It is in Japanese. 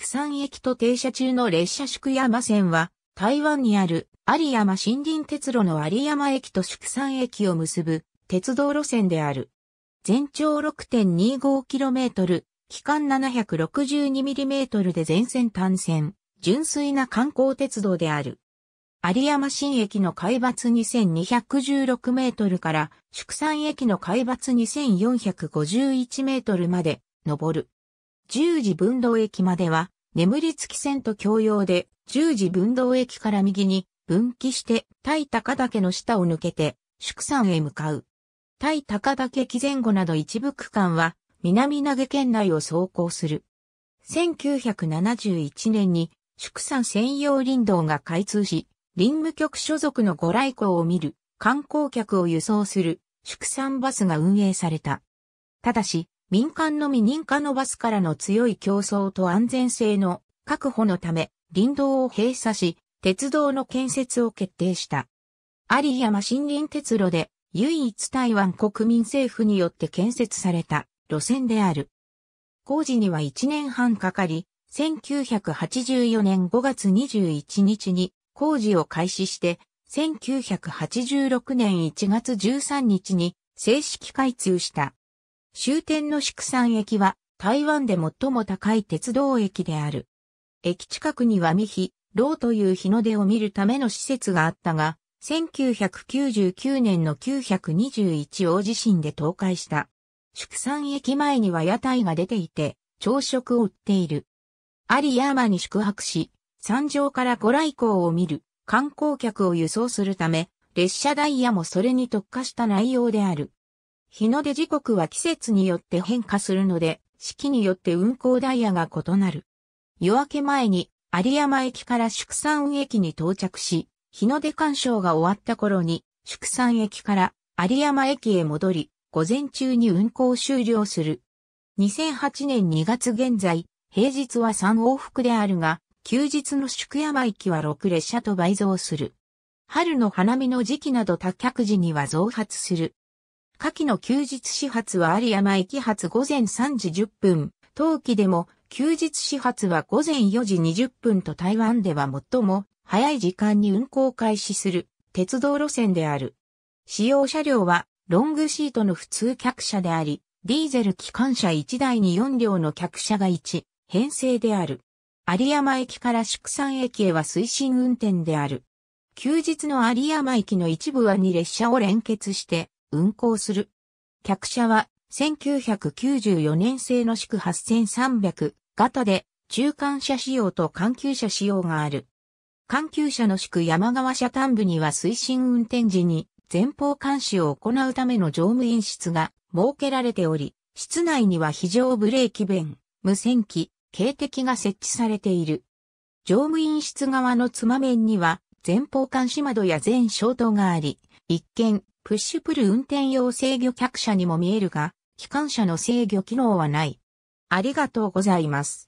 福山駅と停車中の列車宿山線は、台湾にある有山森林鉄路の有山駅と宿山駅を結ぶ鉄道路線である。全長 6.25km、期間 762mm で全線単線、純粋な観光鉄道である。有山新駅の海抜 2216m から、宿山駅の海抜 2451m まで、登る。十字分道駅までは、眠りつき線と共用で、十字分動駅から右に分岐して対高岳の下を抜けて、宿山へ向かう。対高岳期前後など一部区間は、南投げ県内を走行する。1971年に、宿山専用林道が開通し、林務局所属のご来光を見る観光客を輸送する宿山バスが運営された。ただし、民間のみ認可のバスからの強い競争と安全性の確保のため、林道を閉鎖し、鉄道の建設を決定した。有山森林鉄路で唯一台湾国民政府によって建設された路線である。工事には1年半かかり、1984年5月21日に工事を開始して、1986年1月13日に正式開通した。終点の宿山駅は台湾で最も高い鉄道駅である。駅近くには三日、ロという日の出を見るための施設があったが、1999年の921大地震で倒壊した。宿山駅前には屋台が出ていて、朝食を売っている。有山に宿泊し、山上からご来光を見る観光客を輸送するため、列車ダイヤもそれに特化した内容である。日の出時刻は季節によって変化するので、四季によって運行ダイヤが異なる。夜明け前に有山駅から祝山駅に到着し、日の出鑑賞が終わった頃に、祝山駅から有山駅へ戻り、午前中に運行終了する。2008年2月現在、平日は3往復であるが、休日の宿山駅は6列車と倍増する。春の花見の時期など多客時には増発する。夏季の休日始発は有山駅発午前3時10分、冬季でも休日始発は午前4時20分と台湾では最も早い時間に運行開始する鉄道路線である。使用車両はロングシートの普通客車であり、ディーゼル機関車1台に4両の客車が1、編成である。有山駅から宿山駅へは推進運転である。休日の有山駅の一部は2列車を連結して、運行する。客車は1994年製の宿8300型で中間車仕様と緩急車仕様がある。緩急車の宿山川車端部には推進運転時に前方監視を行うための乗務員室が設けられており、室内には非常ブレーキ弁、無線機、警笛が設置されている。乗務員室側のつま面には前方監視窓や全消灯があり、一見プッシュプル運転用制御客車にも見えるが、機関車の制御機能はない。ありがとうございます。